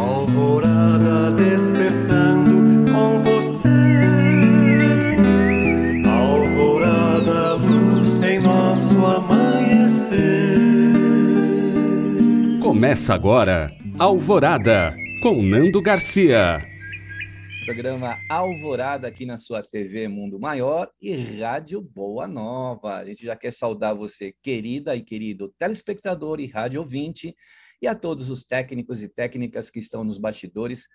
Alvorada despertando com você. Alvorada, luz em nosso amanhecer. Começa agora Alvorada com Nando Garcia. Programa Alvorada aqui na sua TV Mundo Maior e Rádio Boa Nova. A gente já quer saudar você, querida e querido telespectador e rádio ouvinte e a todos os técnicos e técnicas que estão nos bastidores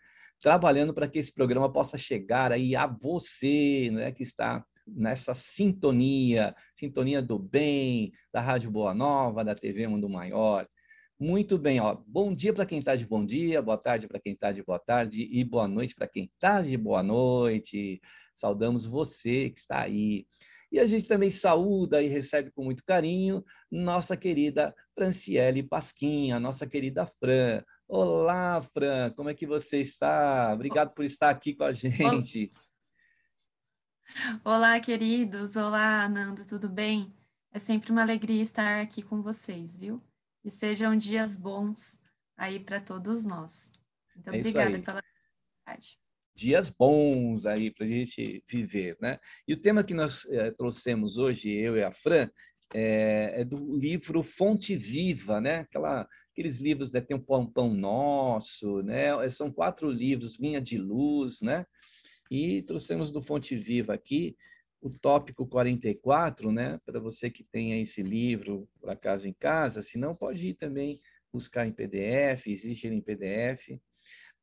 trabalhando para que esse programa possa chegar aí a você, né, que está nessa sintonia, sintonia do bem, da Rádio Boa Nova, da TV Mundo Maior. Muito bem, ó. Bom dia para quem está de bom dia, boa tarde para quem está de boa tarde e boa noite para quem está de boa noite. Saudamos você que está aí. E a gente também saúda e recebe com muito carinho nossa querida Franciele Pasquim, a nossa querida Fran. Olá, Fran, como é que você está? Obrigado por estar aqui com a gente. Olá, queridos. Olá, Nando, tudo bem? É sempre uma alegria estar aqui com vocês, viu? E sejam dias bons aí para todos nós. Muito então, é obrigada pela oportunidade dias bons aí para a gente viver, né? E o tema que nós eh, trouxemos hoje, eu e a Fran, é, é do livro Fonte Viva, né? Aquela, aqueles livros da né? Tem um Pão, Pão Nosso, né? É, são quatro livros, Vinha de Luz, né? E trouxemos do Fonte Viva aqui o tópico 44, né? Para você que tenha esse livro por acaso em casa, se não, pode ir também buscar em PDF, existe ele em PDF.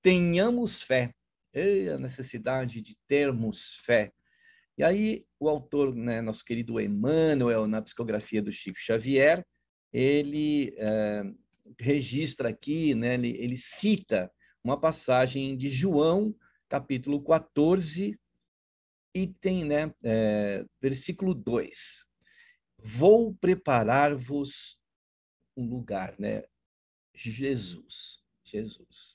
Tenhamos fé. Ei, a necessidade de termos fé. E aí o autor, né, nosso querido Emmanuel, na psicografia do Chico Xavier, ele é, registra aqui, né, ele, ele cita uma passagem de João, capítulo 14, item, né, é, versículo 2. Vou preparar-vos um lugar, né? Jesus, Jesus.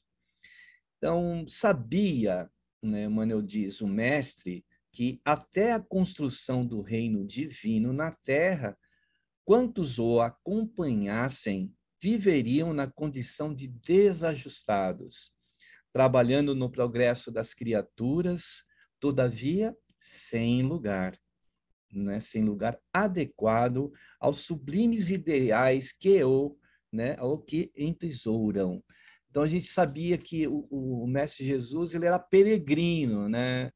Então, sabia, né, Emmanuel diz, o mestre, que até a construção do reino divino na terra, quantos o acompanhassem viveriam na condição de desajustados, trabalhando no progresso das criaturas, todavia sem lugar, né? sem lugar adequado aos sublimes ideais que o, né, ou que entesouram. Então a gente sabia que o, o mestre Jesus ele era peregrino, né?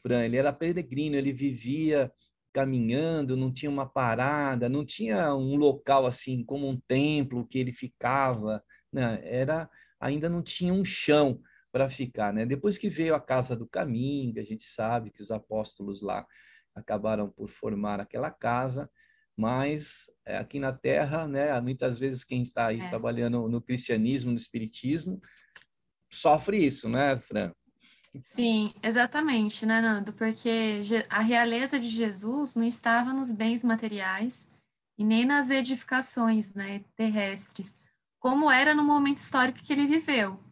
Fran, ele era peregrino, ele vivia caminhando, não tinha uma parada, não tinha um local assim como um templo que ele ficava, né? Era ainda não tinha um chão para ficar, né? Depois que veio a casa do caminho, que a gente sabe que os apóstolos lá acabaram por formar aquela casa, mas eh, aqui na Terra, né? Muitas vezes quem está aí é. trabalhando no cristianismo, no espiritismo, sofre isso, né, Fran? Sim, exatamente, né, Nando? Porque a realeza de Jesus não estava nos bens materiais e nem nas edificações né, terrestres, como era no momento histórico que ele viveu.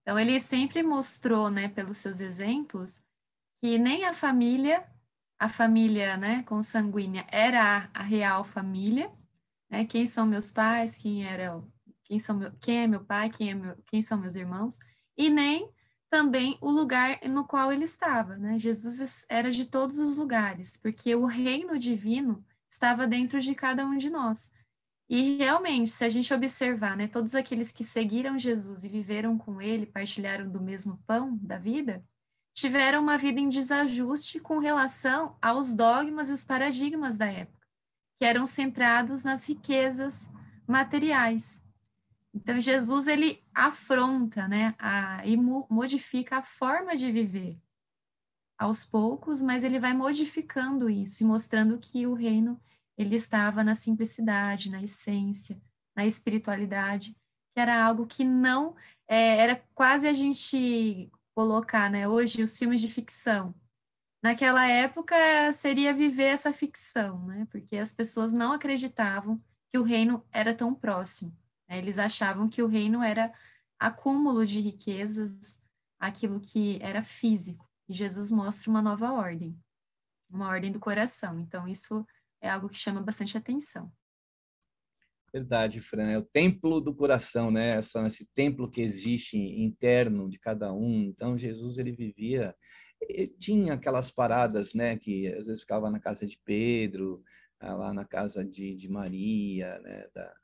Então, ele sempre mostrou, né, pelos seus exemplos, que nem a família, a família né, consanguínea, era a, a real família, né? Quem são meus pais, quem era, quem, são meu, quem é meu pai, quem, é meu, quem são meus irmãos, e nem também o lugar no qual ele estava. Né? Jesus era de todos os lugares, porque o reino divino estava dentro de cada um de nós. E realmente, se a gente observar, né, todos aqueles que seguiram Jesus e viveram com ele, partilharam do mesmo pão da vida, tiveram uma vida em desajuste com relação aos dogmas e os paradigmas da época, que eram centrados nas riquezas materiais então Jesus ele afronta, né, a, e mo modifica a forma de viver aos poucos, mas ele vai modificando isso e mostrando que o reino ele estava na simplicidade, na essência, na espiritualidade, que era algo que não é, era quase a gente colocar, né, hoje os filmes de ficção. Naquela época seria viver essa ficção, né? Porque as pessoas não acreditavam que o reino era tão próximo. Né? Eles achavam que o reino era acúmulo de riquezas, aquilo que era físico. E Jesus mostra uma nova ordem, uma ordem do coração. Então, isso é algo que chama bastante atenção. Verdade, Fran. É o templo do coração, né? Essa, esse templo que existe interno de cada um. Então, Jesus, ele vivia... Ele tinha aquelas paradas, né? Que às vezes ficava na casa de Pedro, ah, lá na casa de, de Maria, né? Da,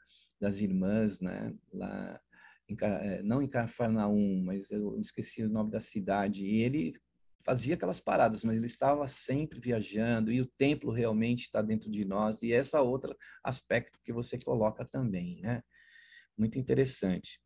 das irmãs, né? Lá em, eh, não em Cafarnaum, mas eu esqueci o nome da cidade. E ele fazia aquelas paradas, mas ele estava sempre viajando e o templo realmente está dentro de nós e essa outra aspecto que você coloca também, né? Muito interessante.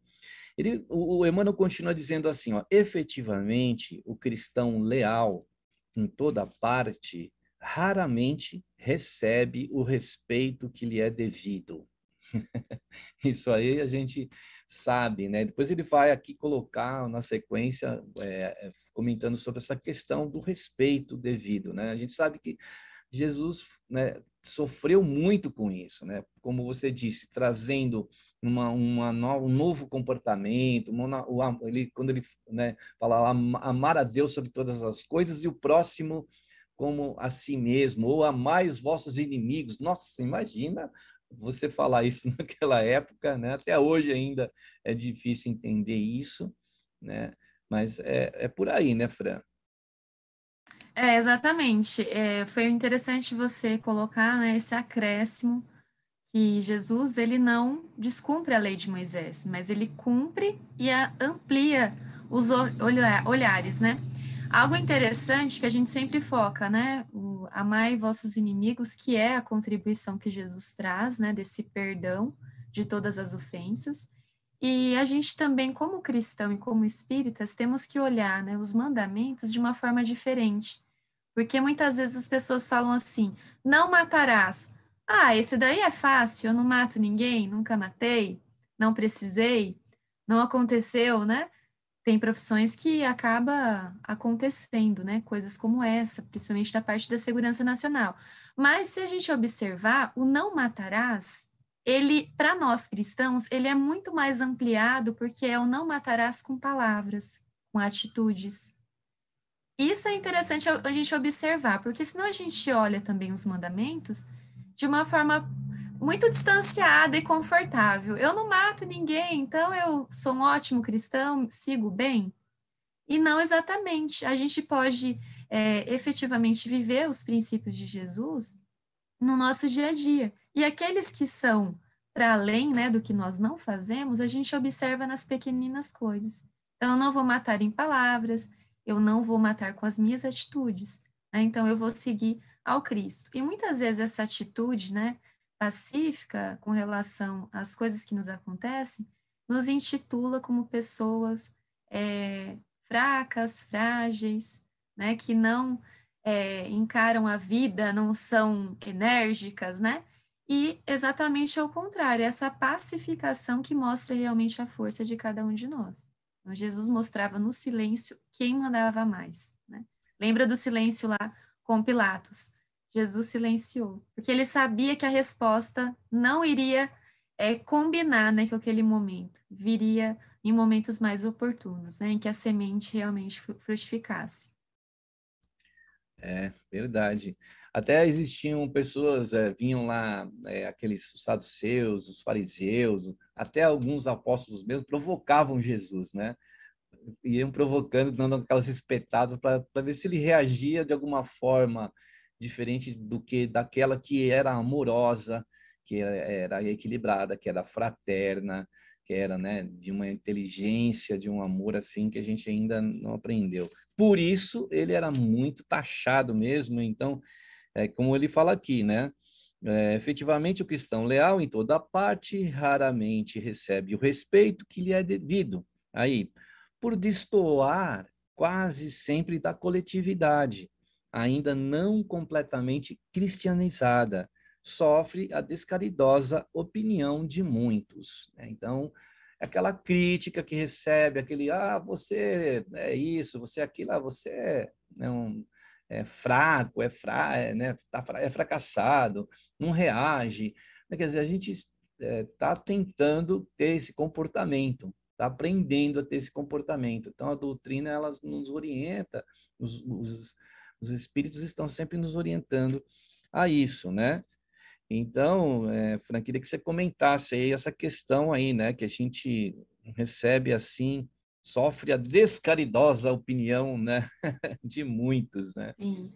Ele, o Emmanuel continua dizendo assim, ó, efetivamente o cristão leal em toda parte raramente recebe o respeito que lhe é devido. Isso aí a gente sabe, né? Depois ele vai aqui colocar na sequência, é, comentando sobre essa questão do respeito devido, né? A gente sabe que Jesus né, sofreu muito com isso, né? Como você disse, trazendo uma, uma no, um novo comportamento, uma, ele, quando ele né, fala amar a Deus sobre todas as coisas e o próximo como a si mesmo, ou amar os vossos inimigos. Nossa, imagina você falar isso naquela época, né? Até hoje ainda é difícil entender isso, né? Mas é, é por aí, né, Fran? É, exatamente. É, foi interessante você colocar né, esse acréscimo que Jesus ele não descumpre a lei de Moisés, mas ele cumpre e amplia os olhares, né? Algo interessante que a gente sempre foca, né? O amai vossos inimigos, que é a contribuição que Jesus traz, né? Desse perdão de todas as ofensas. E a gente também, como cristão e como espíritas, temos que olhar né, os mandamentos de uma forma diferente. Porque muitas vezes as pessoas falam assim: não matarás. Ah, esse daí é fácil, eu não mato ninguém, nunca matei, não precisei, não aconteceu, né? tem profissões que acaba acontecendo, né? Coisas como essa, principalmente da parte da segurança nacional. Mas se a gente observar, o não matarás, ele, para nós cristãos, ele é muito mais ampliado porque é o não matarás com palavras, com atitudes. Isso é interessante a gente observar, porque senão a gente olha também os mandamentos de uma forma muito distanciada e confortável. Eu não mato ninguém, então eu sou um ótimo cristão, sigo bem. E não exatamente. A gente pode é, efetivamente viver os princípios de Jesus no nosso dia a dia. E aqueles que são para além né, do que nós não fazemos, a gente observa nas pequeninas coisas. Então, eu não vou matar em palavras, eu não vou matar com as minhas atitudes. Né? Então, eu vou seguir ao Cristo. E muitas vezes essa atitude, né, pacífica com relação às coisas que nos acontecem, nos intitula como pessoas é, fracas, frágeis, né, que não é, encaram a vida, não são enérgicas, né? E exatamente ao contrário, essa pacificação que mostra realmente a força de cada um de nós. Então, Jesus mostrava no silêncio quem mandava mais. Né? Lembra do silêncio lá com Pilatos? Jesus silenciou, porque ele sabia que a resposta não iria é, combinar né, com aquele momento, viria em momentos mais oportunos, né, em que a semente realmente frutificasse. É verdade. Até existiam pessoas, é, vinham lá é, aqueles os saduceus, os fariseus, até alguns apóstolos mesmo provocavam Jesus, né? Iam provocando, dando aquelas espetadas para ver se ele reagia de alguma forma diferente do que daquela que era amorosa, que era equilibrada, que era fraterna, que era né, de uma inteligência, de um amor assim que a gente ainda não aprendeu. Por isso ele era muito taxado mesmo. Então, é como ele fala aqui, né? É, efetivamente, o cristão leal em toda parte raramente recebe o respeito que lhe é devido. Aí, por destoar quase sempre da coletividade ainda não completamente cristianizada, sofre a descaridosa opinião de muitos. Né? Então, aquela crítica que recebe, aquele, ah, você é isso, você é aquilo, ah, você é, é fraco, é, fra, é, né, tá, é fracassado, não reage. Né, quer dizer, a gente está é, tá tentando ter esse comportamento, está aprendendo a ter esse comportamento. Então, a doutrina, ela nos orienta, os, os os espíritos estão sempre nos orientando a isso, né? Então, é, queria que você comentasse aí essa questão aí, né? Que a gente recebe assim, sofre a descaridosa opinião, né? De muitos, né? Sim.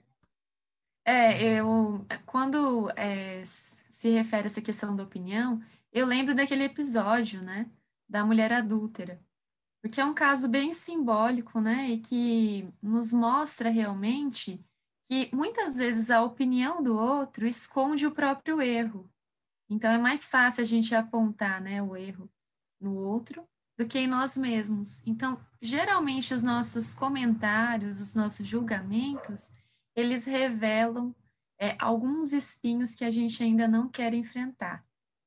É, eu, quando é, se refere a essa questão da opinião, eu lembro daquele episódio, né? Da mulher adúltera. Porque é um caso bem simbólico, né? E que nos mostra realmente que muitas vezes a opinião do outro esconde o próprio erro. Então é mais fácil a gente apontar, né, o erro no outro do que em nós mesmos. Então, geralmente os nossos comentários, os nossos julgamentos, eles revelam é, alguns espinhos que a gente ainda não quer enfrentar.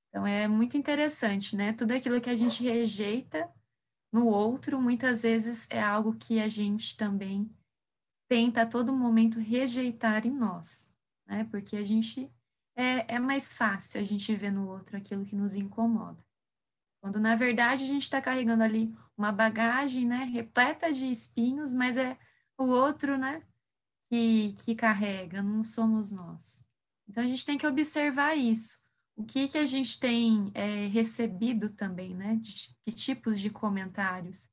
Então é muito interessante, né? Tudo aquilo que a gente rejeita no outro, muitas vezes é algo que a gente também tenta a todo momento rejeitar em nós, né? Porque a gente é, é mais fácil a gente ver no outro aquilo que nos incomoda. Quando na verdade a gente está carregando ali uma bagagem, né, repleta de espinhos, mas é o outro, né, que, que carrega, não somos nós. Então a gente tem que observar isso o que, que a gente tem é, recebido também, né? De, que tipos de comentários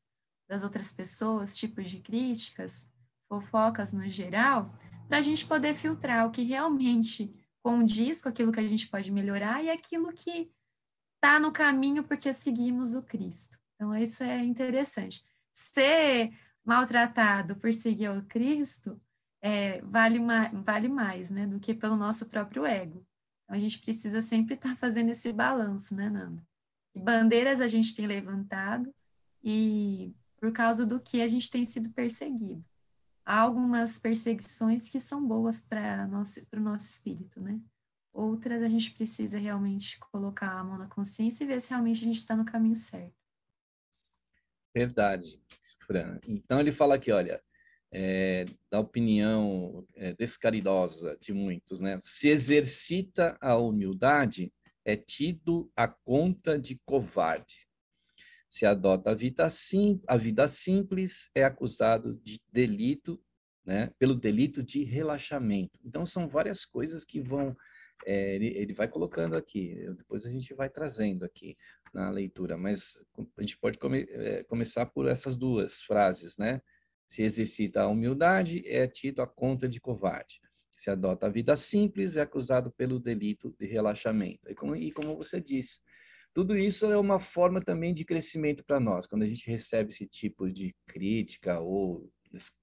das outras pessoas, tipos de críticas, fofocas no geral, para a gente poder filtrar o que realmente condiz com aquilo que a gente pode melhorar e aquilo que está no caminho porque seguimos o Cristo. Então, isso é interessante. Ser maltratado por seguir o Cristo é, vale, ma vale mais né, do que pelo nosso próprio ego. Então, a gente precisa sempre estar tá fazendo esse balanço, né, Nanda? bandeiras a gente tem levantado e por causa do que a gente tem sido perseguido. Há algumas perseguições que são boas para o nosso, nosso espírito, né? Outras a gente precisa realmente colocar a mão na consciência e ver se realmente a gente está no caminho certo. Verdade, Fran. Então ele fala aqui, olha, é, da opinião é, descaridosa de muitos, né? Se exercita a humildade, é tido a conta de covarde. Se adota a vida, sim, a vida simples, é acusado de delito, né? Pelo delito de relaxamento. Então, são várias coisas que vão é, ele, ele, vai colocando aqui, depois a gente vai trazendo aqui na leitura, mas a gente pode come, é, começar por essas duas frases, né? Se exercita a humildade, é tido a conta de covarde. Se adota a vida simples, é acusado pelo delito de relaxamento. E como, e como você disse, tudo isso é uma forma também de crescimento para nós. Quando a gente recebe esse tipo de crítica ou,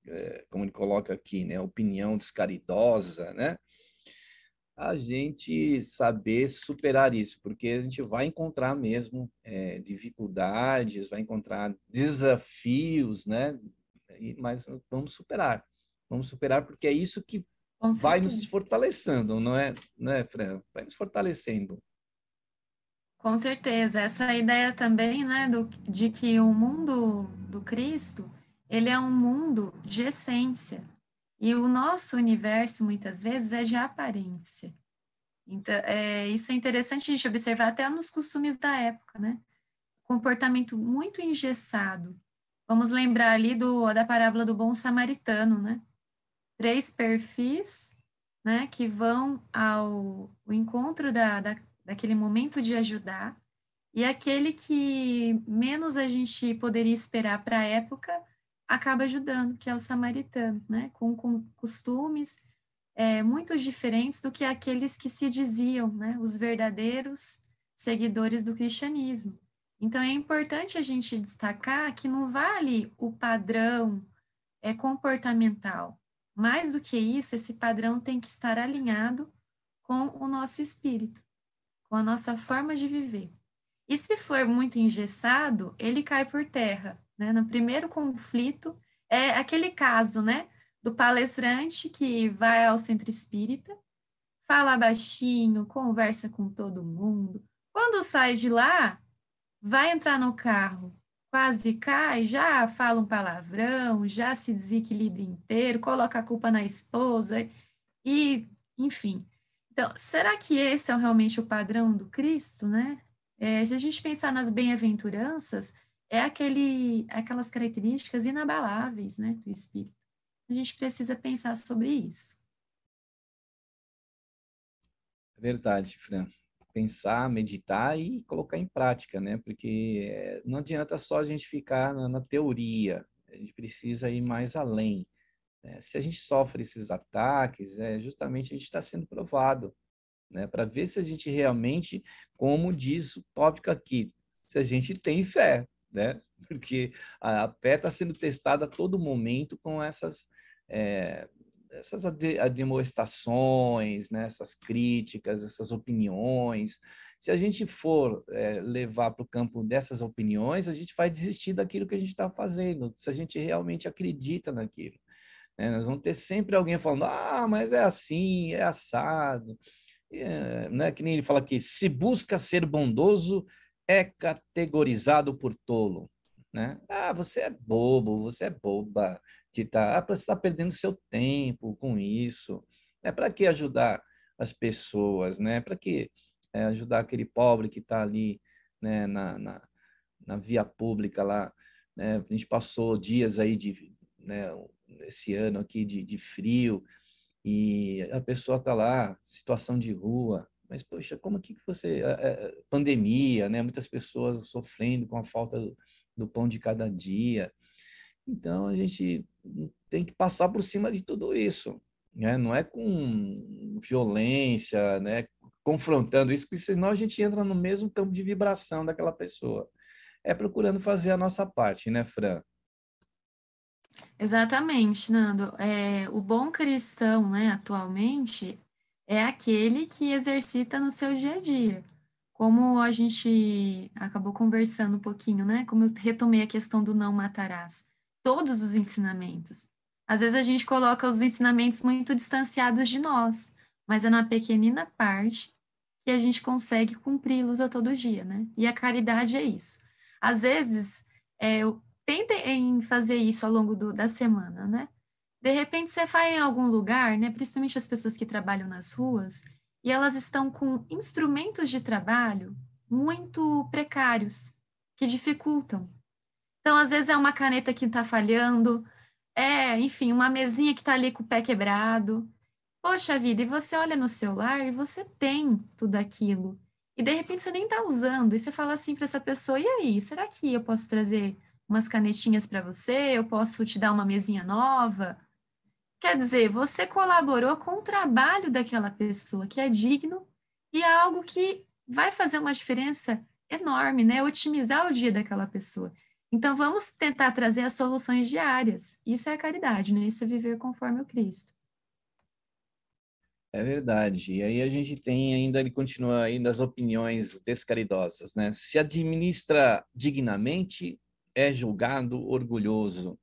é, como ele coloca aqui, né, opinião descaridosa, né? a gente saber superar isso, porque a gente vai encontrar mesmo é, dificuldades, vai encontrar desafios, né? mas vamos superar. Vamos superar porque é isso que vai nos fortalecendo, não é, não é, Fran? Vai nos fortalecendo. Com certeza, essa ideia também, né, do, de que o mundo do Cristo, ele é um mundo de essência. E o nosso universo, muitas vezes, é de aparência. Então, é, isso é interessante a gente observar até nos costumes da época, né? Comportamento muito engessado, Vamos lembrar ali do, da parábola do bom samaritano, né? Três perfis, né, que vão ao, encontro da, da, daquele momento de ajudar, e aquele que menos a gente poderia esperar para a época acaba ajudando, que é o samaritano, né? Com, com costumes é, muito diferentes do que aqueles que se diziam, né? Os verdadeiros seguidores do cristianismo. Então, é importante a gente destacar que não vale o padrão é comportamental. Mais do que isso, esse padrão tem que estar alinhado com o nosso espírito, com a nossa forma de viver. E se for muito engessado, ele cai por terra. Né? No primeiro conflito, é aquele caso né, do palestrante que vai ao centro espírita, fala baixinho, conversa com todo mundo. Quando sai de lá, vai entrar no carro, quase cai, já fala um palavrão, já se desequilibra inteiro, coloca a culpa na esposa e, enfim. Então, será que esse é realmente o padrão do Cristo, né? É, se a gente pensar nas bem-aventuranças, é aquele, aquelas características inabaláveis, né, do Espírito. A gente precisa pensar sobre isso. É verdade, Fran pensar, meditar e colocar em prática, né? Porque eh, não adianta só a gente ficar na, na teoria, a gente precisa ir mais além. Né? Se a gente sofre esses ataques, é justamente a gente está sendo provado, né? Para ver se a gente realmente, como diz o tópico aqui, se a gente tem fé, né? Porque a, fé está sendo testada a todo momento com essas é, essas admoestações, né, essas críticas, essas opiniões, se a gente for é, levar para o campo dessas opiniões, a gente vai desistir daquilo que a gente está fazendo, se a gente realmente acredita naquilo. Né? Nós vamos ter sempre alguém falando, ah, mas é assim, é assado. É, né? Que nem ele fala aqui, se busca ser bondoso, é categorizado por tolo. Né? Ah, você é bobo, você é boba, de estar, tá, ah, você está perdendo seu tempo com isso. É Para que ajudar as pessoas? Né? Para que é, ajudar aquele pobre que está ali né, na, na, na, via pública lá? Né? A gente passou dias aí de né, esse ano aqui de, de frio e a pessoa está lá, situação de rua, mas poxa, como que você eh, eh, pandemia, né? Muitas pessoas sofrendo com a falta do, do pão de cada dia. Então a gente tem que passar por cima de tudo isso, né? Não é com violência, né? Confrontando isso, porque senão a gente entra no mesmo campo de vibração daquela pessoa. É procurando fazer a nossa parte, né, Fran? Exatamente, Nando. É, o bom cristão, né, atualmente, é aquele que exercita no seu dia a dia. Como a gente acabou conversando um pouquinho, né? Como eu retomei a questão do não matarás todos os ensinamentos. Às vezes a gente coloca os ensinamentos muito distanciados de nós, mas é na pequenina parte que a gente consegue cumpri-los a todo dia, né? E a caridade é isso. Às vezes, é, tentem fazer isso ao longo do, da semana, né? De repente você vai em algum lugar, né? Principalmente as pessoas que trabalham nas ruas, e elas estão com instrumentos de trabalho muito precários, que dificultam então, às vezes, é uma caneta que está falhando, é, enfim, uma mesinha que está ali com o pé quebrado. Poxa vida, e você olha no celular e você tem tudo aquilo. E de repente você nem está usando. E você fala assim para essa pessoa: e aí, será que eu posso trazer umas canetinhas para você? Eu posso te dar uma mesinha nova? Quer dizer, você colaborou com o trabalho daquela pessoa, que é digno e é algo que vai fazer uma diferença enorme, né? Otimizar o dia daquela pessoa. Então, vamos tentar trazer as soluções diárias. Isso é caridade, né? Isso é viver conforme o Cristo. É verdade. E aí a gente tem ainda, ele continua ainda as opiniões descaridosas, né? Se administra dignamente, é julgado orgulhoso.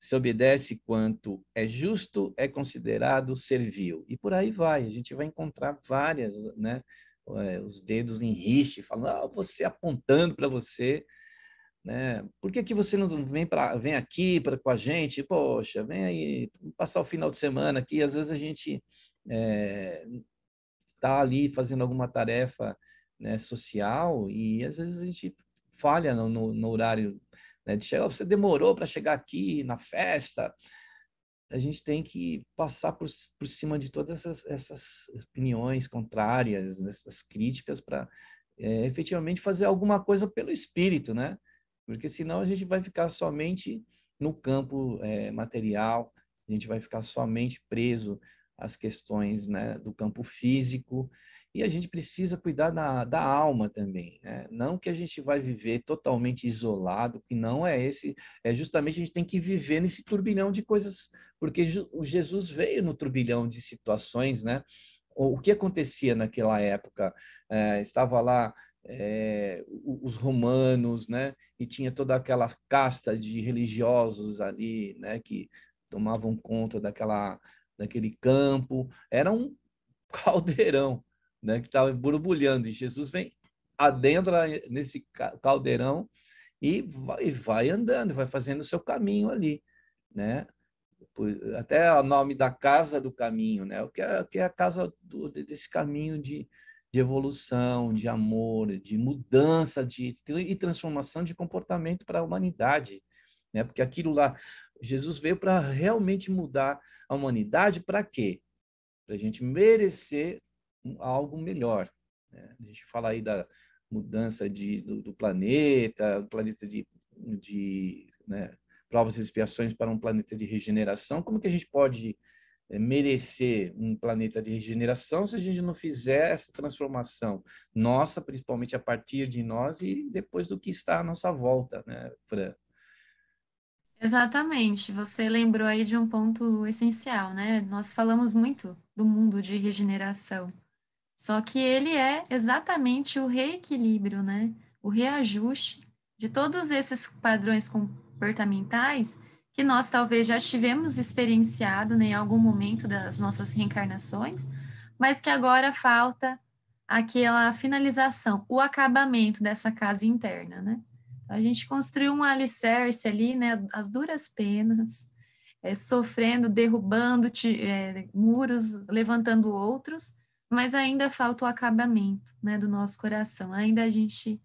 Se obedece quanto é justo, é considerado servil. E por aí vai. A gente vai encontrar várias, né? É, os dedos em riste, falando, ah, você apontando para você né? Por que, que você não vem, para vem aqui para com a gente? Poxa, vem aí passar o final de semana aqui. Às vezes a gente está eh, é, ali fazendo alguma tarefa né, social e às vezes a gente falha no, no, no horário né, de chegar. Você demorou para chegar aqui na festa. A gente tem que passar por, por cima de todas essas, essas opiniões contrárias, essas críticas, para é, eh, efetivamente fazer alguma coisa pelo espírito, né? porque senão a gente vai ficar somente no campo é, material, a gente vai ficar somente preso às questões né, do campo físico, e a gente precisa cuidar da, da alma também. Né? Não que a gente vai viver totalmente isolado, que não é esse. É justamente a gente tem que viver nesse turbilhão de coisas, porque o Jesus veio no turbilhão de situações, né? O que acontecia naquela época? É, estava lá é, os romanos, né? E tinha toda aquela casta de religiosos ali, né? Que tomavam conta daquela, daquele campo. Era um caldeirão, né? Que estava borbulhando. E Jesus vem adentra nesse caldeirão e vai, vai andando, vai fazendo o seu caminho ali, né? Até o nome da casa do caminho, né? O que é, o que é a casa do, desse caminho de, de evolução, de amor, de mudança de, e transformação de comportamento para a humanidade. Né? Porque aquilo lá, Jesus veio para realmente mudar a humanidade para quê? Para a gente merecer algo melhor. Né? A gente fala aí da mudança de, do, do planeta, do planeta de, de né, provas e expiações para um planeta de regeneração. Como que a gente pode é, merecer um planeta de regeneração se a gente não fizer essa transformação nossa, principalmente a partir de nós e depois do que está à nossa volta, né, Fran? Exatamente. Você lembrou aí de um ponto essencial, né? Nós falamos muito do mundo de regeneração, só que ele é exatamente o reequilíbrio, né? O reajuste de todos esses padrões comportamentais que nós talvez já tivemos experienciado né, em algum momento das nossas reencarnações, mas que agora falta aquela finalização, o acabamento dessa casa interna, né? Então, a gente construiu um alicerce ali, né, as duras penas, é, sofrendo, derrubando é, muros, levantando outros, mas ainda falta o acabamento, né, do nosso coração. Ainda a gente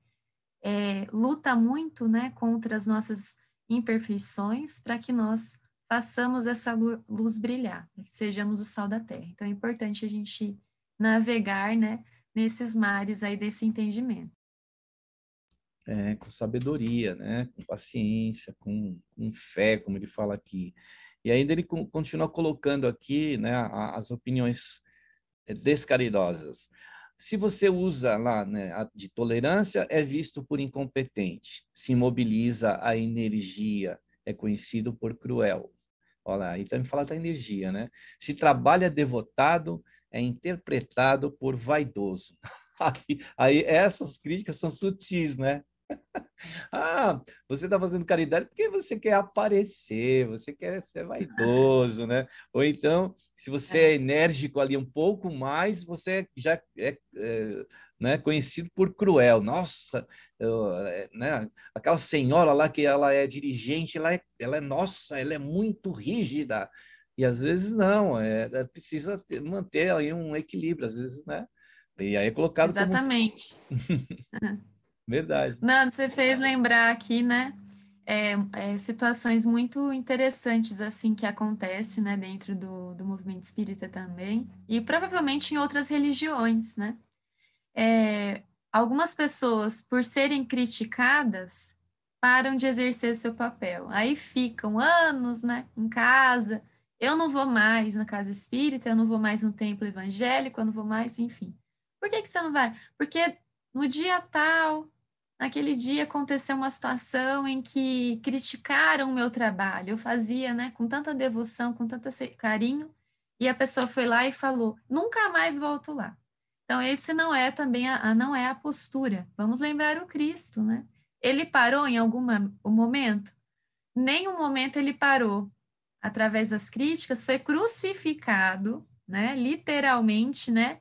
é, luta muito, né, contra as nossas imperfeições para que nós façamos essa luz brilhar, para né, que sejamos o sal da terra. Então é importante a gente navegar, né, nesses mares aí desse entendimento. É, com sabedoria, né? com paciência, com, com, fé, como ele fala aqui. E ainda ele continua colocando aqui né, as opiniões é, descaridosas. Se você usa lá né, de tolerância, é visto por incompetente, se mobiliza a energia, é conhecido por cruel. Olha lá, aí também tá fala da energia, né? Se trabalha devotado, é interpretado por vaidoso. Aí, aí essas críticas são sutis, né? ah, você está fazendo caridade porque você quer aparecer, você quer ser vaidoso, né? Ou então, se você é, é enérgico ali um pouco mais, você é, já é, é né, conhecido por cruel. Nossa, eu, é, né, aquela senhora lá que ela é dirigente, ela é, ela é nossa, ela é muito rígida. E às vezes não, é, é precisa ter, manter aí um equilíbrio, às vezes, né? E aí é colocado Exatamente. Como... Verdade. Nando, você fez lembrar aqui, né? É, é, situações muito interessantes assim que acontece né, dentro do, do movimento espírita também e provavelmente em outras religiões né é, algumas pessoas por serem criticadas param de exercer seu papel aí ficam anos né em casa eu não vou mais na casa espírita eu não vou mais no templo evangélico eu não vou mais enfim por que que você não vai porque no dia tal naquele dia aconteceu uma situação em que criticaram o meu trabalho. Eu fazia, né, com tanta devoção, com tanto carinho, e a pessoa foi lá e falou: "Nunca mais volto lá". Então esse não é também a, a não é a postura. Vamos lembrar o Cristo, né? Ele parou em algum um momento? Nenhum momento ele parou. Através das críticas foi crucificado, né? Literalmente, né?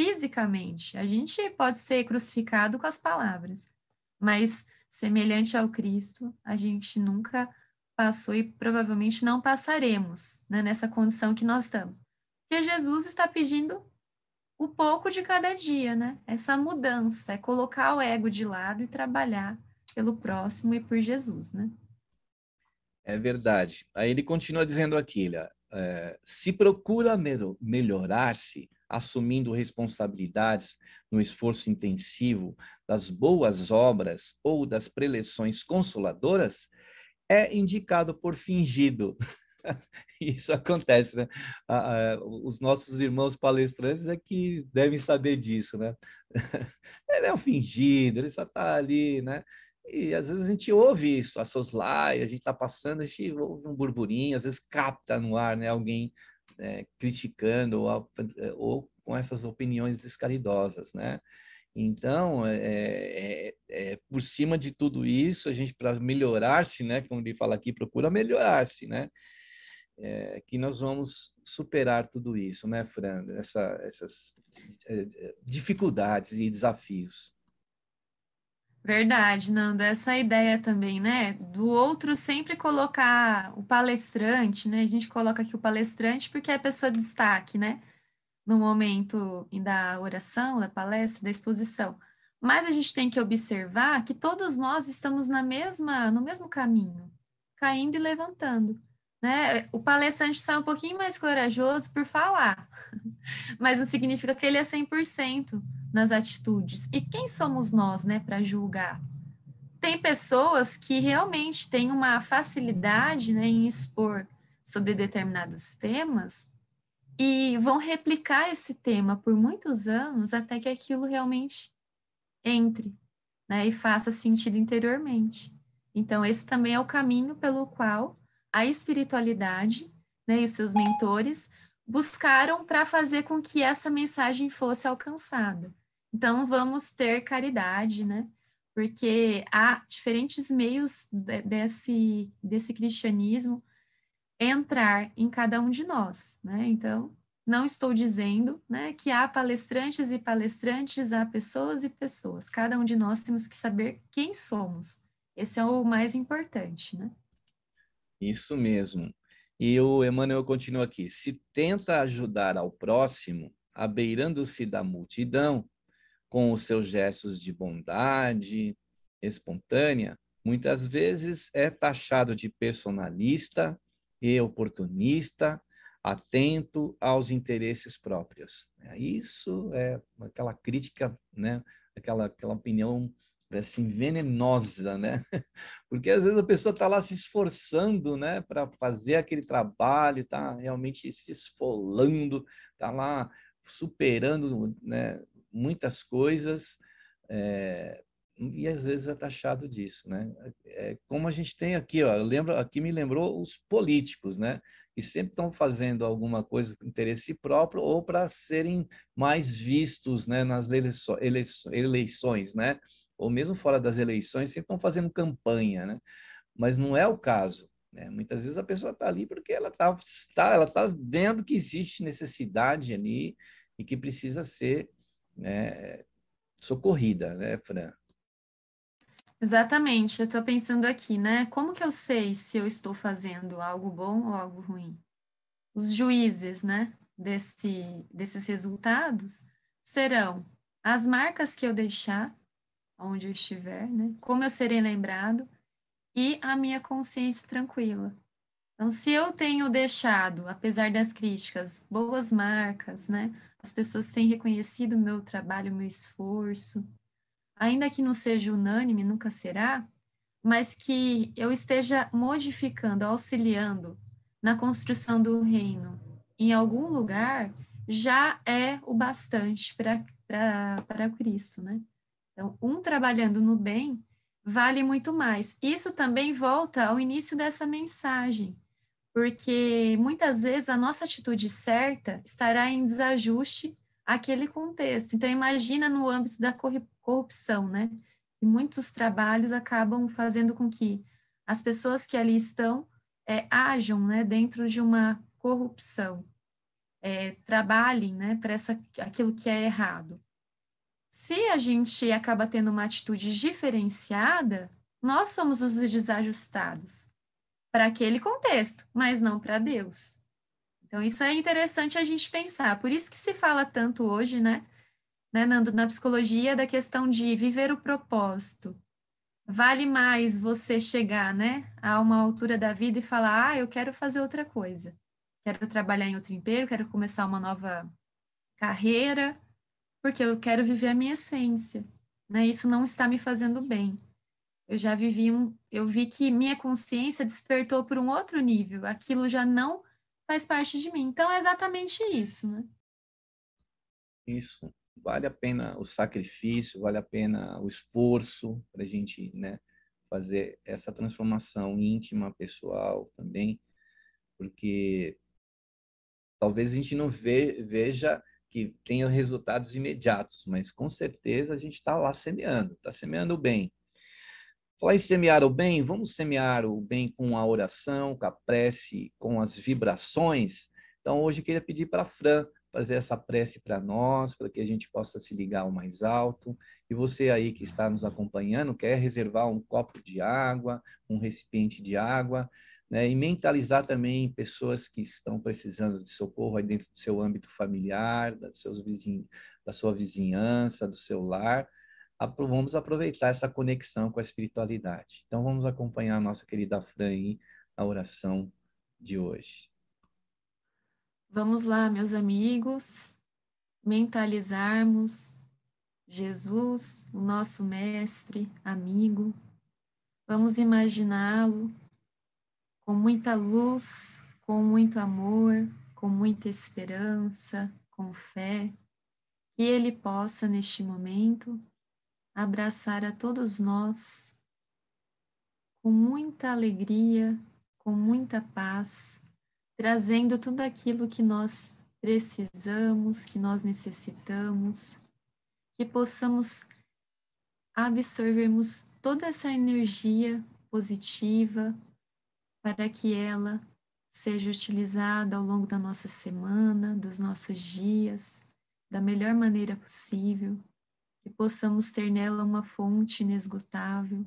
Fisicamente. A gente pode ser crucificado com as palavras, mas semelhante ao Cristo, a gente nunca passou e provavelmente não passaremos né, nessa condição que nós estamos. Porque Jesus está pedindo o pouco de cada dia, né? Essa mudança, é colocar o ego de lado e trabalhar pelo próximo e por Jesus, né? É verdade. Aí ele continua dizendo aqui, é, se procura melhorar-se, assumindo responsabilidades no esforço intensivo das boas obras ou das preleções consoladoras, é indicado por fingido. Isso acontece, né? Ah, ah, os nossos irmãos palestrantes é que devem saber disso, né? ele é um fingido, ele só está ali, né? E às vezes a gente ouve isso, a soslaia, a gente está passando, a gente ouve um burburinho, às vezes capta no ar, né? Alguém é, criticando ou, é, ou, com essas opiniões escaridosas, né? Então, é, é, é, é por cima de tudo isso, a gente para melhorar-se, né? Como ele fala aqui, procura melhorar-se, né? É, que nós vamos superar tudo isso, né, Fran? Essa, essas dificuldades e desafios. Verdade, Nando, essa ideia também, né? Do outro sempre colocar o palestrante, né? A gente coloca aqui o palestrante porque é a pessoa de destaque, né? No momento da oração, da palestra, da exposição. Mas a gente tem que observar que todos nós estamos na mesma, no mesmo caminho, caindo e levantando. Né? O palestrante sai um pouquinho mais corajoso por falar, mas não significa que ele é 100% nas atitudes. E quem somos nós, né, para julgar? Tem pessoas que realmente têm uma facilidade né, em expor sobre determinados temas e vão replicar esse tema por muitos anos até que aquilo realmente entre né, e faça sentido interiormente. Então, esse também é o caminho pelo qual a espiritualidade né, e os seus mentores buscaram para fazer com que essa mensagem fosse alcançada. Então, vamos ter caridade, né? Porque há diferentes meios de, desse, desse cristianismo entrar em cada um de nós, né? Então, não estou dizendo né, que há palestrantes e palestrantes, há pessoas e pessoas. Cada um de nós temos que saber quem somos. Esse é o mais importante, né? Isso mesmo. E o Emmanuel continua aqui: se tenta ajudar ao próximo, abeirando-se da multidão, com os seus gestos de bondade espontânea, muitas vezes é taxado de personalista e oportunista, atento aos interesses próprios. Né? Isso é aquela crítica, né? aquela, aquela opinião assim venenosa, né? Porque às vezes a pessoa está lá se esforçando, né, para fazer aquele trabalho, está realmente se esfolando, está lá superando, né, muitas coisas é, e às vezes é taxado disso, né? É, é como a gente tem aqui, ó, lembro, aqui me lembrou os políticos, né? Que sempre estão fazendo alguma coisa com interesse próprio ou para serem mais vistos, né? Nas eleições, né? Ou mesmo fora das eleições, sempre estão fazendo campanha, né? Mas não é o caso. Né? Muitas vezes a pessoa está ali porque ela está tá, ela tá vendo que existe necessidade ali e que precisa ser né, socorrida, né, Fran? Exatamente, eu estou pensando aqui, né? Como que eu sei se eu estou fazendo algo bom ou algo ruim? Os juízes, né, desse, desses resultados serão as marcas que eu deixar onde eu estiver, né? Como eu serei lembrado e a minha consciência tranquila. Então, se eu tenho deixado, apesar das críticas, boas marcas, né? as pessoas têm reconhecido o meu trabalho, o meu esforço, ainda que não seja unânime, nunca será, mas que eu esteja modificando, auxiliando na construção do reino em algum lugar, já é o bastante para Cristo, né? Então, um trabalhando no bem vale muito mais. Isso também volta ao início dessa mensagem, porque muitas vezes a nossa atitude certa estará em desajuste àquele contexto. Então, imagina no âmbito da corrupção, né? E muitos trabalhos acabam fazendo com que as pessoas que ali estão é, ajam né, dentro de uma corrupção, é, trabalhem né, para aquilo que é errado. Se a gente acaba tendo uma atitude diferenciada, nós somos os desajustados para aquele contexto, mas não para Deus. Então, isso é interessante a gente pensar. Por isso que se fala tanto hoje, né, né Nando, na psicologia, da questão de viver o propósito. Vale mais você chegar, né, a uma altura da vida e falar, ah, eu quero fazer outra coisa. Quero trabalhar em outro emprego, quero começar uma nova carreira, porque eu quero viver a minha essência. Né? Isso não está me fazendo bem eu já vivi um, eu vi que minha consciência despertou por um outro nível, aquilo já não faz parte de mim. Então é exatamente isso, né? Isso. Vale a pena o sacrifício, vale a pena o esforço para a gente, né, fazer essa transformação íntima, pessoal também, porque talvez a gente não veja que tenha resultados imediatos, mas com certeza a gente está lá semeando, está semeando bem, Falar em semear o bem, vamos semear o bem com a oração, com a prece, com as vibrações. Então, hoje eu queria pedir para a Fran fazer essa prece para nós, para que a gente possa se ligar ao mais alto. E você aí que está nos acompanhando, quer reservar um copo de água, um recipiente de água, né? e mentalizar também pessoas que estão precisando de socorro aí dentro do seu âmbito familiar, da, seus vizinhos, da sua vizinhança, do seu lar vamos aproveitar essa conexão com a espiritualidade. Então, vamos acompanhar a nossa querida Fran aí na oração de hoje. Vamos lá, meus amigos, mentalizarmos Jesus, o nosso mestre, amigo. Vamos imaginá-lo com muita luz, com muito amor, com muita esperança, com fé, que ele possa, neste momento, abraçar a todos nós com muita alegria, com muita paz, trazendo tudo aquilo que nós precisamos, que nós necessitamos, que possamos absorvermos toda essa energia positiva para que ela seja utilizada ao longo da nossa semana, dos nossos dias, da melhor maneira possível que possamos ter nela uma fonte inesgotável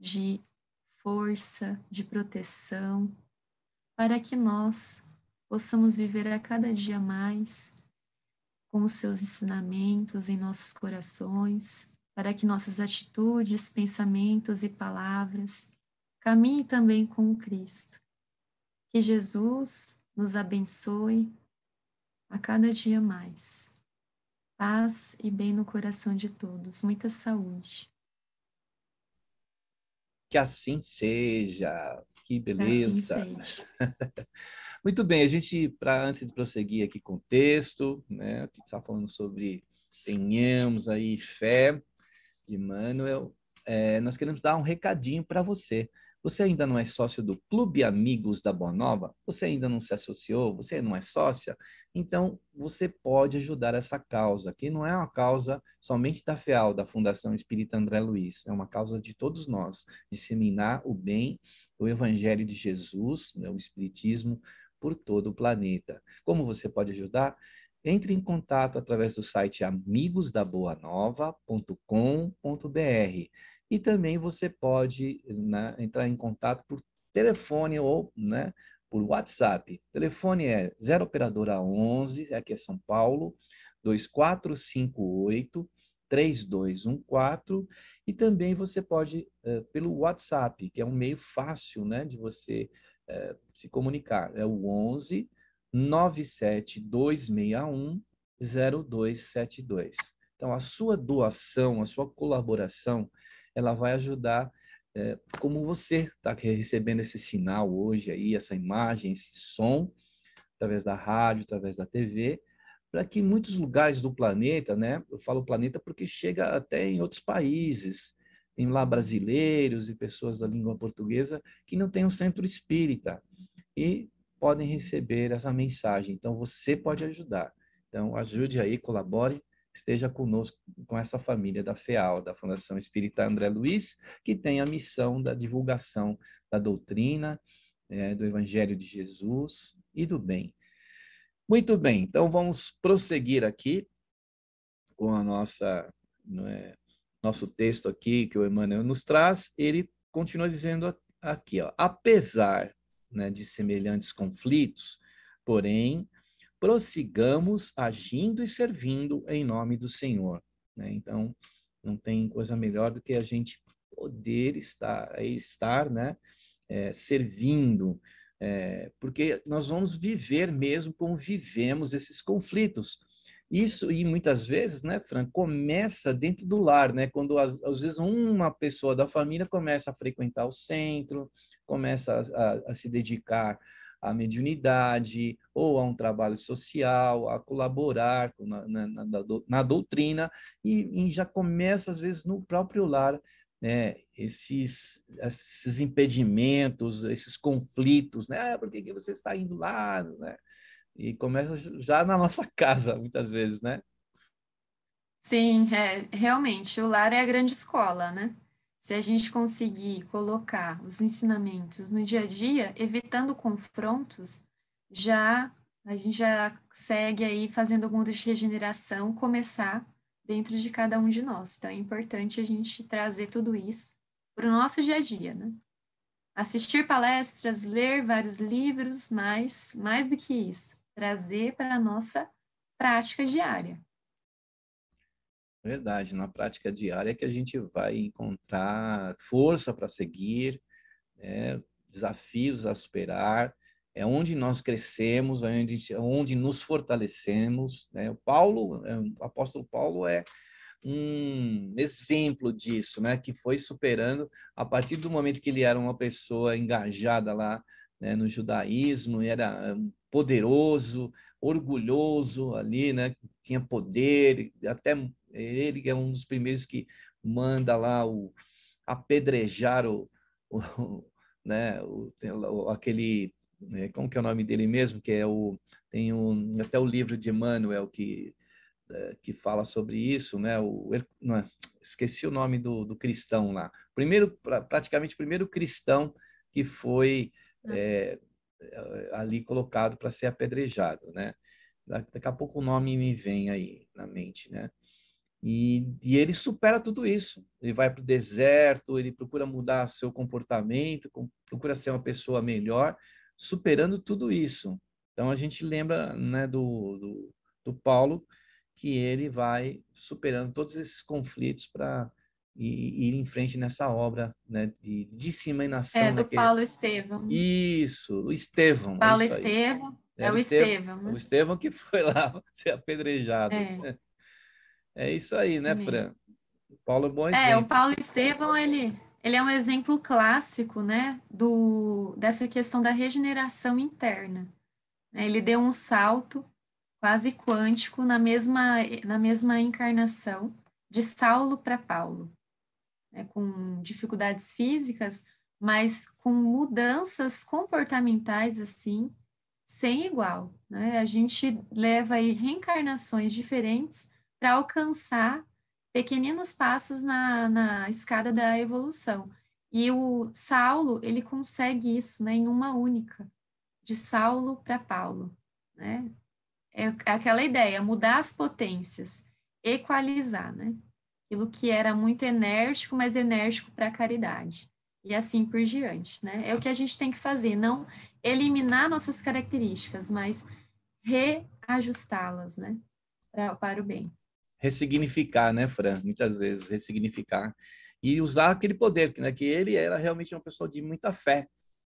de força, de proteção, para que nós possamos viver a cada dia mais com os seus ensinamentos em nossos corações, para que nossas atitudes, pensamentos e palavras caminhem também com Cristo. Que Jesus nos abençoe a cada dia mais paz e bem no coração de todos, muita saúde. Que assim seja. Que beleza. Que assim seja. Muito bem, a gente, para antes de prosseguir aqui com o texto, né, a gente está falando sobre tenhamos aí fé de Manuel, é, nós queremos dar um recadinho para você você ainda não é sócio do Clube Amigos da Boa Nova? Você ainda não se associou? Você não é sócia? Então, você pode ajudar essa causa, que não é uma causa somente da FEAL, da Fundação Espírita André Luiz, é uma causa de todos nós, disseminar o bem, o Evangelho de Jesus, né, o Espiritismo, por todo o planeta. Como você pode ajudar? Entre em contato através do site amigosdaboanova.com.br e também você pode né, entrar em contato por telefone ou né, por WhatsApp. O telefone é 0 operadora 11, aqui é São Paulo, 2458 3214 e também você pode uh, pelo WhatsApp, que é um meio fácil, né, de você uh, se comunicar. É o 11 97261 0272. Então a sua doação, a sua colaboração ela vai ajudar é, como você está recebendo esse sinal hoje aí, essa imagem, esse som, através da rádio, através da TV, para que muitos lugares do planeta, né? Eu falo planeta porque chega até em outros países, tem lá brasileiros e pessoas da língua portuguesa que não têm um centro espírita e podem receber essa mensagem. Então você pode ajudar. Então ajude aí, colabore esteja conosco com essa família da FEAL, da Fundação Espírita André Luiz, que tem a missão da divulgação da doutrina, é, do Evangelho de Jesus e do bem. Muito bem, então vamos prosseguir aqui com a nossa é, nosso texto aqui que o Emmanuel nos traz. Ele continua dizendo aqui, ó, apesar né, de semelhantes conflitos, porém prossigamos agindo e servindo em nome do Senhor. Né? Então, não tem coisa melhor do que a gente poder estar, estar né? É, servindo, é, porque nós vamos viver mesmo como vivemos esses conflitos. Isso, e muitas vezes, né, Fran, começa dentro do lar, né? Quando às, às vezes uma pessoa da família começa a frequentar o centro, começa a, a, a se dedicar à mediunidade ou a um trabalho social, a colaborar na, na, na, na doutrina, e, e, já começa, às vezes, no próprio lar, né, esses, esses impedimentos, esses conflitos, né? Ah, por que, que você está indo lá? Né? E começa já na nossa casa, muitas vezes, né? Sim, é, realmente, o lar é a grande escola, né? Se a gente conseguir colocar os ensinamentos no dia a dia, evitando confrontos, já a gente já segue aí fazendo alguma regeneração começar dentro de cada um de nós. Então é importante a gente trazer tudo isso para o nosso dia a dia, né? Assistir palestras, ler vários livros, mas mais do que isso, trazer para a nossa prática diária. Verdade, na prática diária é que a gente vai encontrar força para seguir, né? desafios a superar, é onde nós crescemos, é onde, é onde nos fortalecemos. Né? O Paulo, é, o apóstolo Paulo é um exemplo disso, né? que foi superando a partir do momento que ele era uma pessoa engajada lá né? no judaísmo, era eh, poderoso, orgulhoso ali, né? tinha poder, até ele é um dos primeiros que manda lá o apedrejar o, o né, o, aquele é, como que é o nome dele mesmo, que é o tem um, até o livro de Emmanuel que é, que fala sobre isso, né? O não, é, esqueci o nome do, do cristão lá. Primeiro, praticamente o primeiro cristão que foi ah. é, ali colocado para ser apedrejado, né? Daqui a pouco o nome me vem aí na mente, né? E, e, ele supera tudo isso. Ele vai para o deserto, ele procura mudar seu comportamento, procura ser uma pessoa melhor, superando tudo isso. Então a gente lembra né, do, do, do Paulo que ele vai superando todos esses conflitos para ir, em frente nessa obra né, de disseminação. É, do é Paulo Estevam Isso, o Estevam é Paulo é É, é, o Estevam O Estevam né? que foi lá ser apedrejado. É. É isso aí, né, Fran? O Paulo é bom exemplo. É, o Paulo Estevão, ele, ele é um exemplo clássico, né, do, dessa questão da regeneração interna. É, ele deu um salto quase quântico na mesma, na mesma encarnação de Saulo para Paulo, né, com dificuldades físicas, mas com mudanças comportamentais assim sem igual. Né? A gente leva aí reencarnações diferentes para alcançar pequeninos passos na, na escada da evolução. E o Saulo, ele consegue isso né, em uma única, de Saulo para Paulo. Né? É, é aquela ideia, mudar as potências, equalizar, né? Aquilo que era muito enérgico, mas enérgico para a caridade. E assim por diante, né? É o que a gente tem que fazer, não eliminar nossas características, mas reajustá-las, né? para o bem ressignificar, né, Fran? Muitas vezes, ressignificar. E usar aquele poder, né, que ele era realmente uma pessoa de muita fé.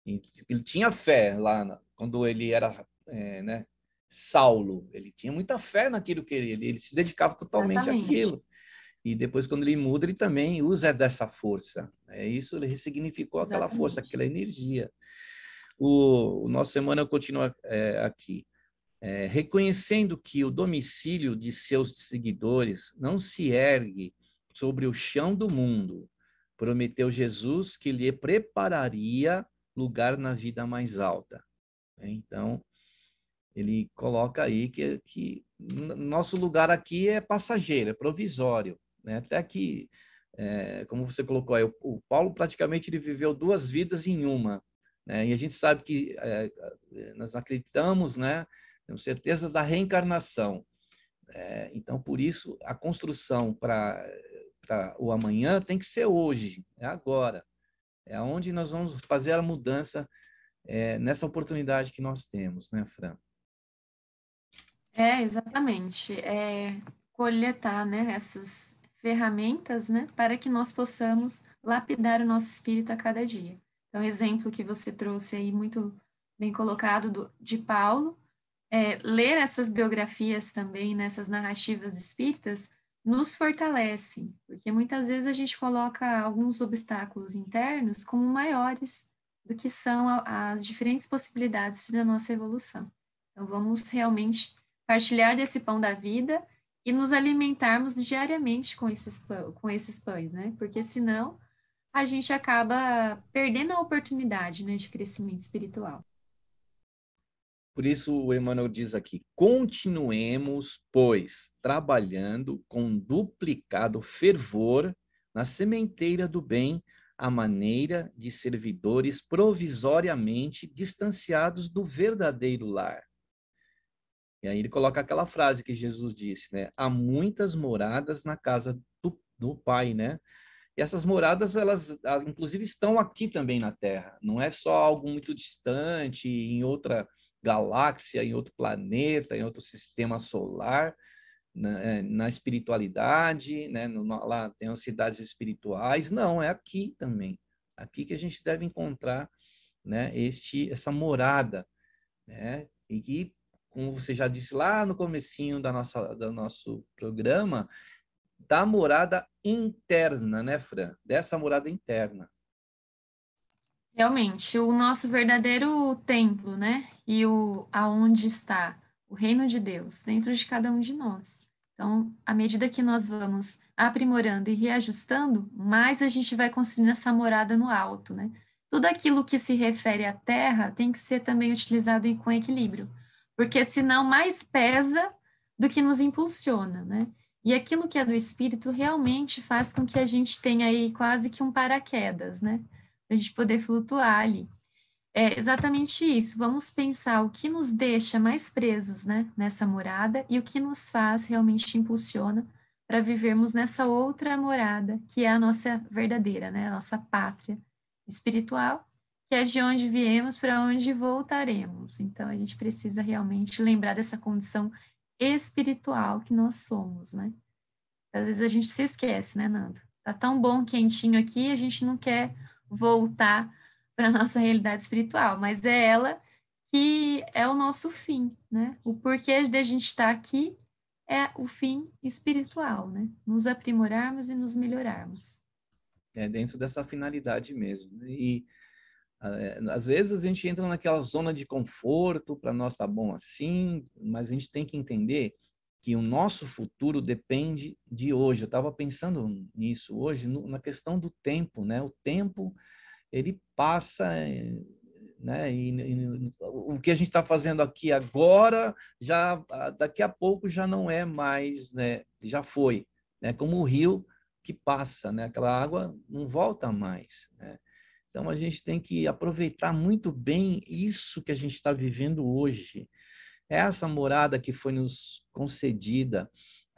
Ele tinha fé lá, quando ele era é, né, Saulo. Ele tinha muita fé naquilo que ele, ele, ele se dedicava totalmente Exatamente. àquilo. E depois, quando ele muda, ele também usa dessa força. É isso, ele ressignificou aquela força, aquela energia. O, o nosso semana continua é, aqui. É, reconhecendo que o domicílio de seus seguidores não se ergue sobre o chão do mundo, prometeu Jesus que lhe prepararia lugar na vida mais alta. É, então, ele coloca aí que, que nosso lugar aqui é passageiro, é provisório. Né? Até que, é, como você colocou aí, o, o, Paulo praticamente ele viveu duas vidas em uma. Né? E a gente sabe que é, nós acreditamos, né? temos certeza da reencarnação. É, então, por isso, a construção para o amanhã tem que ser hoje, é agora. É onde nós vamos fazer a mudança é, nessa oportunidade que nós temos, né, Fran? É, exatamente. É coletar né, essas ferramentas né, para que nós possamos lapidar o nosso espírito a cada dia. Então, exemplo que você trouxe aí, muito bem colocado, do, de Paulo, é, ler essas biografias também, nessas né, narrativas espíritas, nos fortalece, porque muitas vezes a gente coloca alguns obstáculos internos como maiores do que são as diferentes possibilidades da nossa evolução. Então, vamos realmente partilhar desse pão da vida e nos alimentarmos diariamente com esses, pão, com esses pães, né? Porque senão a gente acaba perdendo a oportunidade né, de crescimento espiritual. Por isso o Emmanuel diz aqui: continuemos, pois, trabalhando com duplicado fervor na sementeira do bem, à maneira de servidores provisoriamente distanciados do verdadeiro lar. E aí ele coloca aquela frase que Jesus disse, né? Há muitas moradas na casa do, do Pai, né? E essas moradas, elas inclusive estão aqui também na Terra. Não é só algo muito distante em outra galáxia, em outro planeta, em outro sistema solar, na, né, é, na espiritualidade, né? No, lá tem as cidades espirituais. Não, é aqui também. Aqui que a gente deve encontrar né, este, essa morada, né? E que, como você já disse lá no comecinho da nossa, do nosso programa, da morada interna, né, Fran? Dessa morada interna. Realmente, o nosso verdadeiro templo, né? E o aonde está o reino de Deus dentro de cada um de nós. Então, à medida que nós vamos aprimorando e reajustando, mais a gente vai construindo essa morada no alto, né? Tudo aquilo que se refere à terra tem que ser também utilizado em, com equilíbrio, porque senão mais pesa do que nos impulsiona, né? E aquilo que é do espírito realmente faz com que a gente tenha aí quase que um paraquedas, né? para a gente poder flutuar ali. É exatamente isso. Vamos pensar o que nos deixa mais presos né, nessa morada e o que nos faz realmente impulsiona para vivermos nessa outra morada, que é a nossa verdadeira, né, a nossa pátria espiritual, que é de onde viemos, para onde voltaremos. Então, a gente precisa realmente lembrar dessa condição espiritual que nós somos, né? Às vezes a gente se esquece, né, Nando? Tá tão bom quentinho aqui, a gente não quer voltar para a nossa realidade espiritual, mas é ela que é o nosso fim, né? O porquê de a gente estar tá aqui é o fim espiritual, né? Nos aprimorarmos e nos melhorarmos. É dentro dessa finalidade mesmo. Né? E eh, às vezes a gente entra naquela zona de conforto, para nós tá bom assim, mas a gente tem que entender que o nosso futuro depende de hoje. Eu estava pensando nisso hoje, no, na questão do tempo, né? O tempo, ele passa, eh, né? E, e o que a gente está fazendo aqui agora, já ah, daqui a pouco já não é mais, né? Já foi, né? Como o rio que passa, né? Aquela água não volta mais, né? Então a gente tem que aproveitar muito bem isso que a gente está vivendo hoje, essa morada que foi nos concedida,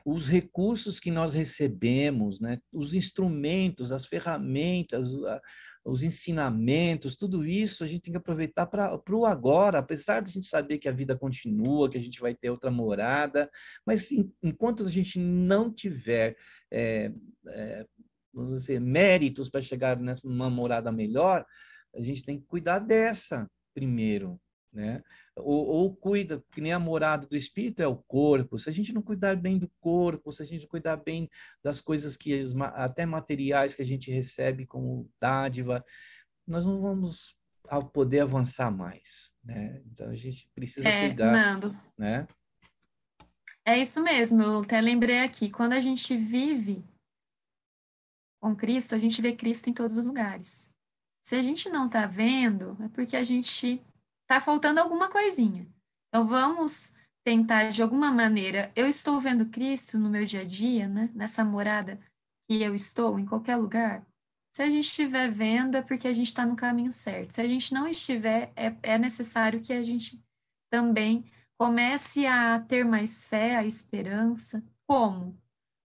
os recursos que nós recebemos, né? os instrumentos, as ferramentas, os ensinamentos, tudo isso a gente tem que aproveitar para o agora, apesar de a gente saber que a vida continua, que a gente vai ter outra morada, mas enquanto a gente não tiver é, é, vamos dizer, méritos para chegar nessa, numa morada melhor, a gente tem que cuidar dessa primeiro, né? Ou, ou, cuida, que nem a morada do espírito é o corpo. Se a gente não cuidar bem do corpo, se a gente não cuidar bem das coisas que até materiais que a gente recebe como dádiva, nós não vamos poder avançar mais, né? Então a gente precisa é, cuidar, Nando, né? É isso mesmo. Eu até lembrei aqui, quando a gente vive com Cristo, a gente vê Cristo em todos os lugares. Se a gente não está vendo, é porque a gente tá faltando alguma coisinha. Então vamos tentar de alguma maneira. Eu estou vendo Cristo no meu dia a dia, né? Nessa morada que eu estou, em qualquer lugar. Se a gente estiver vendo, é porque a gente está no caminho certo. Se a gente não estiver, é, é necessário que a gente também comece a ter mais fé, a esperança. Como?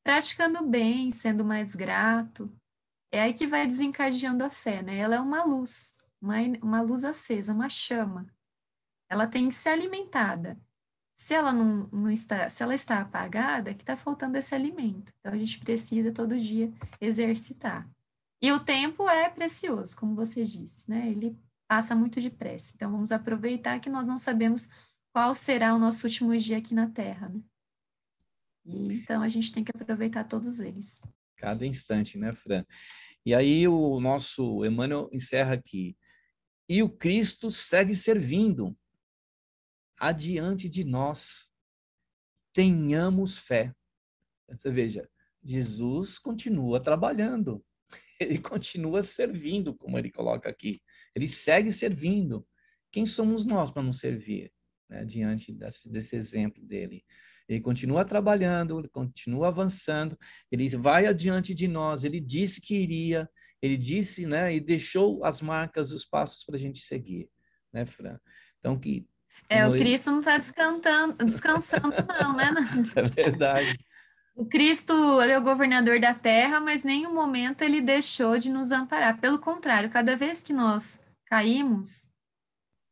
Praticando bem, sendo mais grato. É aí que vai desencadeando a fé, né? Ela é uma luz uma, uma luz acesa, uma chama. Ela tem que ser alimentada. Se ela não, não está, se ela está apagada, é que está faltando esse alimento. Então a gente precisa todo dia exercitar. E o tempo é precioso, como você disse, né? Ele passa muito depressa. Então vamos aproveitar que nós não sabemos qual será o nosso último dia aqui na Terra, né? E, então a gente tem que aproveitar todos eles. Cada instante, né, Fran? E aí o nosso Emmanuel encerra aqui e o Cristo segue servindo adiante de nós. Tenhamos fé. Você veja, Jesus continua trabalhando, ele continua servindo, como ele coloca aqui. Ele segue servindo. Quem somos nós para não servir? Né? Diante desse, desse exemplo dele. Ele continua trabalhando, ele continua avançando, ele vai adiante de nós, ele disse que iria, ele disse, né, e deixou as marcas, os passos para a gente seguir, né, Fran? Então que é, o Cristo não está descansando, descansando não, né? É verdade. O Cristo ele é o governador da terra, mas nenhum momento ele deixou de nos amparar. Pelo contrário, cada vez que nós caímos,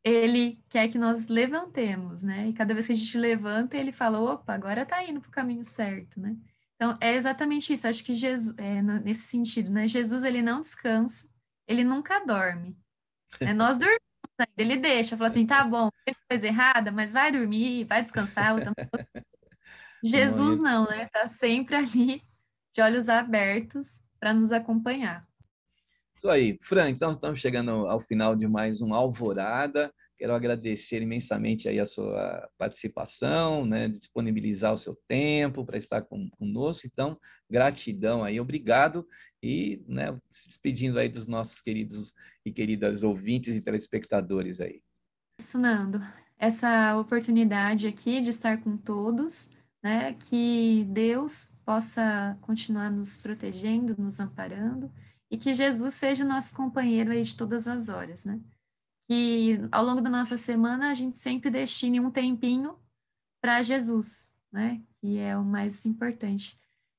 ele quer que nós levantemos, né? E cada vez que a gente levanta, ele fala: opa, agora tá indo para o caminho certo, né? Então, é exatamente isso. Acho que Jesus, é, nesse sentido, né? Jesus, ele não descansa, ele nunca dorme. Né? Nós dormimos ainda, ele deixa, fala assim, tá bom, fez coisa errada, mas vai dormir, vai descansar. Jesus não, né? Tá sempre ali, de olhos abertos, para nos acompanhar. Isso aí. Frank, então estamos chegando ao final de mais um Alvorada. Quero agradecer imensamente aí a sua participação, né, disponibilizar o seu tempo para estar com, conosco. Então, gratidão aí, obrigado e, né, se despedindo aí dos nossos queridos e queridas ouvintes e telespectadores aí. Isso, Nando. Essa oportunidade aqui de estar com todos, né, que Deus possa continuar nos protegendo, nos amparando e que Jesus seja o nosso companheiro aí de todas as horas, né? que ao longo da nossa semana a gente sempre destine um tempinho para Jesus, né? Que é o mais importante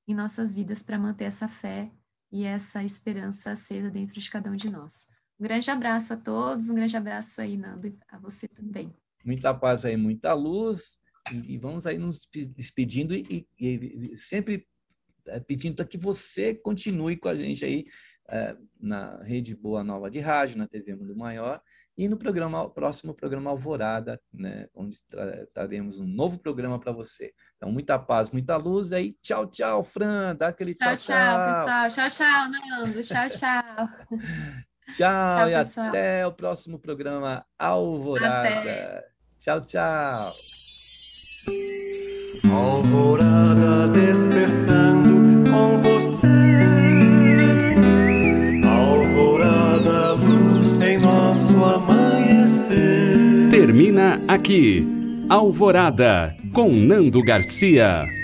em nossas vidas para manter essa fé e essa esperança acesa dentro de cada um de nós. Um grande abraço a todos, um grande abraço aí, Nando, e a você também. Muita paz aí, muita luz, e vamos aí nos despedindo e, e, e sempre é, pedindo para que você continue com a gente aí uh, na Rede Boa Nova de Rádio, na TV Mundo Maior, e no programa, próximo programa Alvorada, né, onde traremos um novo programa para você. Então, muita paz, muita luz. E aí, tchau, tchau, Fran. Dá aquele tchau. Tchau, tchau, tchau pessoal. Tchau, tchau, Nando. Tchau, tchau. tchau, tchau, e até o próximo programa Alvorada. Até. Tchau, tchau. Alvorada despertando termina aqui. Alvorada com Nando Garcia.